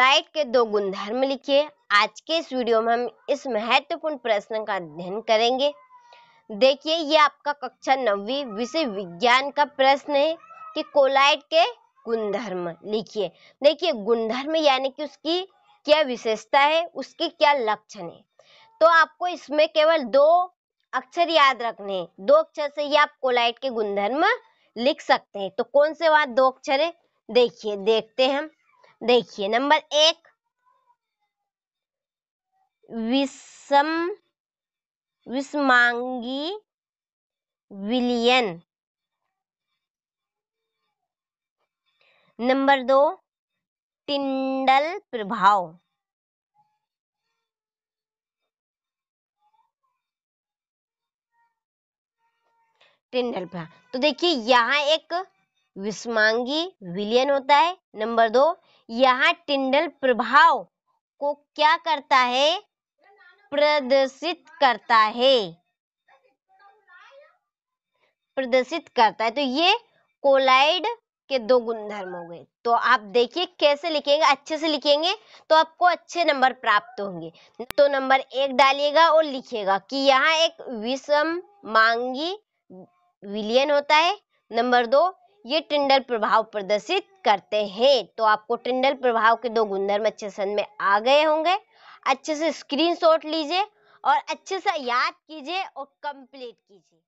light के दो गुणधर्म लिखिए आज के इस वीडियो में हम इस महत्वपूर्ण प्रश्न का अध्ययन करेंगे देखिए ये आपका कक्षा नवी विषय विज्ञान का प्रश्न है कि कोलाइट के गुणधर्म लिखिए देखिए गुणधर्म यानी कि उसकी क्या विशेषता है उसके क्या लक्षण है तो आपको इसमें केवल दो अक्षर याद रखने हैं दो अक्षर से ही आप कोलाइट के गुणधर्म लिख सकते हैं तो कौन से वहां दो अक्षर है देखिए देखते हैं हम देखिए नंबर एक विषम विषमांगी विलियन नंबर दो टिंडल प्रभाव टिंडल प्रभाव तो देखिए यहां एक विस्मांगी विलयन होता है नंबर दो यहाँ टिंडल प्रभाव को क्या करता है प्रदर्शित करता है प्रदर्शित करता है तो ये कोलाइड के दो गुणधर्म हो गए तो आप देखिए कैसे लिखेंगे अच्छे से लिखेंगे तो आपको अच्छे नंबर प्राप्त होंगे तो नंबर एक डालिएगा और लिखिएगा कि यहाँ एक विषम मांगी विलियन होता है नंबर दो ये टिंडल प्रभाव प्रदर्शित करते हैं तो आपको टिंडल प्रभाव के दो गुंधर्म अच्छे समझ में आ गए होंगे अच्छे से स्क्रीनशॉट लीजिए और अच्छे से याद कीजिए और कंप्लीट कीजिए